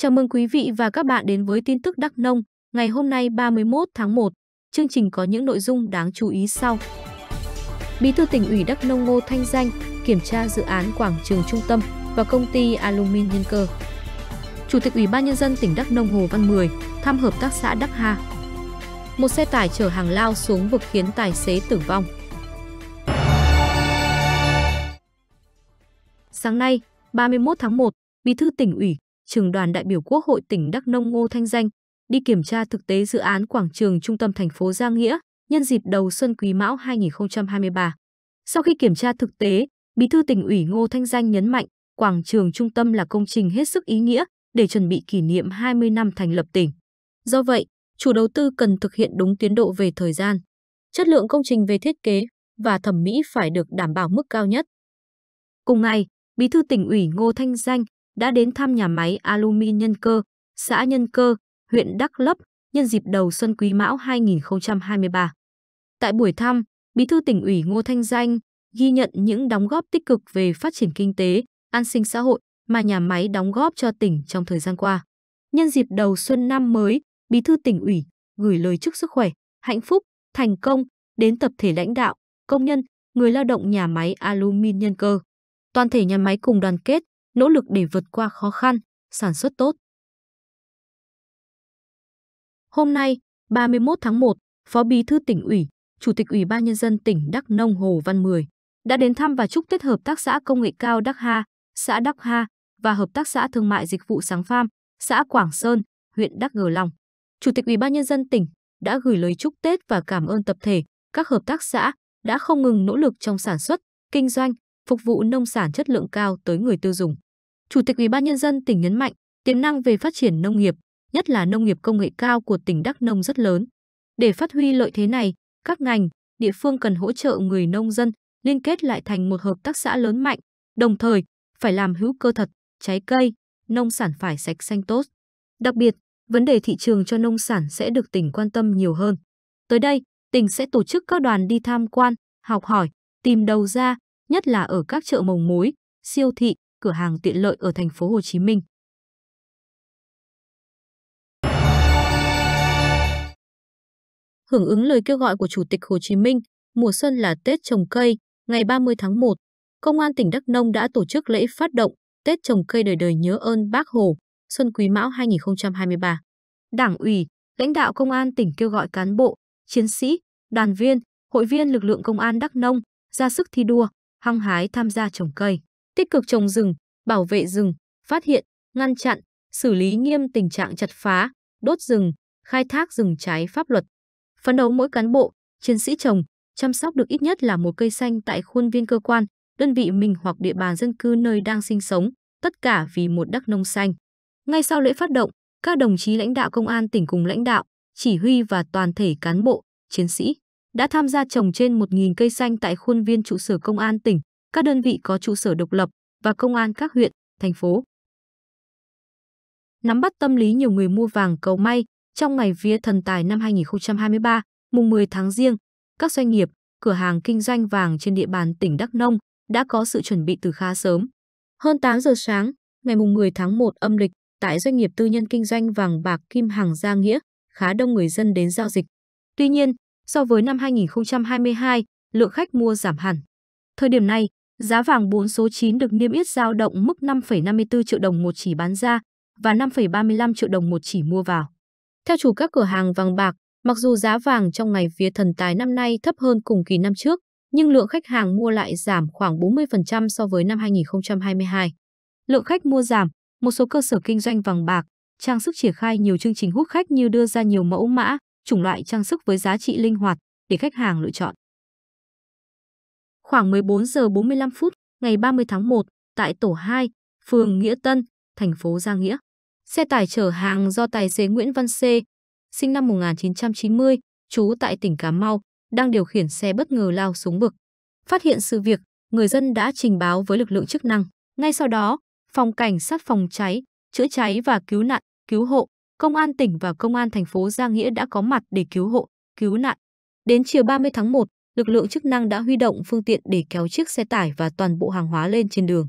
Chào mừng quý vị và các bạn đến với tin tức Đắk Nông ngày hôm nay 31 tháng 1. Chương trình có những nội dung đáng chú ý sau. Bí thư tỉnh ủy Đắk Nông Ngô Thanh Danh kiểm tra dự án quảng trường trung tâm và công ty Alumin Nhân Cơ. Chủ tịch Ủy ban nhân dân tỉnh Đắk Nông Hồ Văn Mười thăm hợp tác xã Đắk Hà. Một xe tải chở hàng lao xuống vực khiến tài xế tử vong. Sáng nay, 31 tháng 1, Bí thư tỉnh ủy trường đoàn đại biểu Quốc hội tỉnh Đắk Nông Ngô Thanh Danh đi kiểm tra thực tế dự án quảng trường trung tâm thành phố Giang Nghĩa nhân dịp đầu xuân Quý Mão 2023. Sau khi kiểm tra thực tế, Bí thư tỉnh ủy Ngô Thanh Danh nhấn mạnh, quảng trường trung tâm là công trình hết sức ý nghĩa để chuẩn bị kỷ niệm 20 năm thành lập tỉnh. Do vậy, chủ đầu tư cần thực hiện đúng tiến độ về thời gian. Chất lượng công trình về thiết kế và thẩm mỹ phải được đảm bảo mức cao nhất. Cùng ngày, Bí thư tỉnh ủy Ngô Thanh Danh đã đến thăm nhà máy alumin Nhân Cơ, xã Nhân Cơ, huyện Đắk Lấp nhân dịp đầu xuân Quý Mão 2023. Tại buổi thăm, Bí thư tỉnh ủy Ngô Thanh Danh ghi nhận những đóng góp tích cực về phát triển kinh tế, an sinh xã hội mà nhà máy đóng góp cho tỉnh trong thời gian qua. Nhân dịp đầu xuân năm mới, Bí thư tỉnh ủy gửi lời chúc sức khỏe, hạnh phúc, thành công đến tập thể lãnh đạo, công nhân, người lao động nhà máy Alumin Nhân Cơ. Toàn thể nhà máy cùng đoàn kết, nỗ lực để vượt qua khó khăn, sản xuất tốt. Hôm nay, 31 tháng 1, Phó Bí thư tỉnh ủy, Chủ tịch Ủy ban Nhân dân tỉnh Đắk Nông Hồ Văn Mười đã đến thăm và chúc Tết Hợp tác xã Công nghệ cao Đắk Ha, xã Đắk Ha và Hợp tác xã Thương mại Dịch vụ Sáng Pham, xã Quảng Sơn, huyện Đắk Gờ Long. Chủ tịch Ủy ban Nhân dân tỉnh đã gửi lời chúc Tết và cảm ơn tập thể, các hợp tác xã đã không ngừng nỗ lực trong sản xuất, kinh doanh, phục vụ nông sản chất lượng cao tới người tiêu dùng. Chủ tịch Ủy ban nhân dân tỉnh nhấn mạnh, tiềm năng về phát triển nông nghiệp, nhất là nông nghiệp công nghệ cao của tỉnh Đắk Nông rất lớn. Để phát huy lợi thế này, các ngành, địa phương cần hỗ trợ người nông dân liên kết lại thành một hợp tác xã lớn mạnh, đồng thời phải làm hữu cơ thật, trái cây, nông sản phải sạch xanh tốt. Đặc biệt, vấn đề thị trường cho nông sản sẽ được tỉnh quan tâm nhiều hơn. Tới đây, tỉnh sẽ tổ chức các đoàn đi tham quan, học hỏi, tìm đầu ra, nhất là ở các chợ mồng mối, siêu thị, cửa hàng tiện lợi ở thành phố Hồ Chí Minh. Hưởng ứng lời kêu gọi của Chủ tịch Hồ Chí Minh, mùa xuân là Tết trồng cây, ngày 30 tháng 1, Công an tỉnh Đắk Nông đã tổ chức lễ phát động Tết trồng cây đời đời nhớ ơn Bác Hồ, Xuân Quý Mão 2023. Đảng ủy, lãnh đạo Công an tỉnh kêu gọi cán bộ, chiến sĩ, đoàn viên, hội viên lực lượng Công an Đắk Nông ra sức thi đua, hăng hái tham gia trồng cây tích cực trồng rừng, bảo vệ rừng, phát hiện, ngăn chặn, xử lý nghiêm tình trạng chặt phá, đốt rừng, khai thác rừng trái pháp luật. Phấn đấu mỗi cán bộ, chiến sĩ trồng, chăm sóc được ít nhất là một cây xanh tại khuôn viên cơ quan, đơn vị mình hoặc địa bàn dân cư nơi đang sinh sống, tất cả vì một đắc nông xanh. Ngay sau lễ phát động, các đồng chí lãnh đạo công an tỉnh cùng lãnh đạo, chỉ huy và toàn thể cán bộ, chiến sĩ đã tham gia trồng trên 1.000 cây xanh tại khuôn viên trụ sở công an tỉnh, các đơn vị có trụ sở độc lập và công an các huyện, thành phố. Nắm bắt tâm lý nhiều người mua vàng cầu may, trong ngày vía thần tài năm 2023, mùng 10 tháng riêng, các doanh nghiệp, cửa hàng kinh doanh vàng trên địa bàn tỉnh Đắk Nông đã có sự chuẩn bị từ khá sớm. Hơn 8 giờ sáng, ngày mùng 10 tháng 1 âm lịch, tại doanh nghiệp tư nhân kinh doanh vàng bạc Kim Hằng Gia Nghĩa, khá đông người dân đến giao dịch. Tuy nhiên, so với năm 2022, lượng khách mua giảm hẳn. Thời điểm này, Giá vàng 4 số 9 được niêm yết giao động mức 5,54 triệu đồng một chỉ bán ra và 5,35 triệu đồng một chỉ mua vào. Theo chủ các cửa hàng vàng bạc, mặc dù giá vàng trong ngày phía thần tài năm nay thấp hơn cùng kỳ năm trước, nhưng lượng khách hàng mua lại giảm khoảng 40% so với năm 2022. Lượng khách mua giảm, một số cơ sở kinh doanh vàng bạc, trang sức triển khai nhiều chương trình hút khách như đưa ra nhiều mẫu mã, chủng loại trang sức với giá trị linh hoạt để khách hàng lựa chọn. Khoảng 14 giờ 45 phút ngày 30 tháng 1 tại tổ 2, phường Nghĩa Tân, thành phố Gia Nghĩa. Xe tải chở hàng do tài xế Nguyễn Văn C, sinh năm 1990, trú tại tỉnh Cà Mau, đang điều khiển xe bất ngờ lao xuống vực. Phát hiện sự việc, người dân đã trình báo với lực lượng chức năng. Ngay sau đó, phòng cảnh sát phòng cháy, chữa cháy và cứu nạn, cứu hộ, công an tỉnh và công an thành phố Gia Nghĩa đã có mặt để cứu hộ, cứu nạn. Đến chiều 30 tháng 1, lực lượng chức năng đã huy động phương tiện để kéo chiếc xe tải và toàn bộ hàng hóa lên trên đường.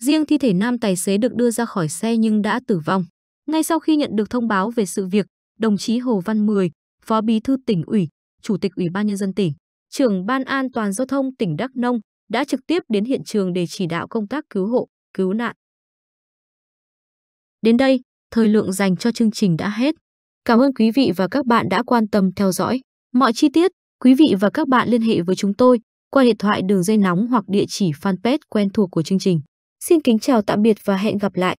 Riêng thi thể nam tài xế được đưa ra khỏi xe nhưng đã tử vong. Ngay sau khi nhận được thông báo về sự việc, đồng chí Hồ Văn Mười, Phó Bí thư tỉnh ủy, Chủ tịch Ủy ban nhân dân tỉnh, trưởng Ban An toàn giao thông tỉnh Đắk Nông đã trực tiếp đến hiện trường để chỉ đạo công tác cứu hộ, cứu nạn. Đến đây, thời lượng dành cho chương trình đã hết. Cảm ơn quý vị và các bạn đã quan tâm theo dõi. Mọi chi tiết Quý vị và các bạn liên hệ với chúng tôi qua điện thoại đường dây nóng hoặc địa chỉ fanpage quen thuộc của chương trình. Xin kính chào tạm biệt và hẹn gặp lại!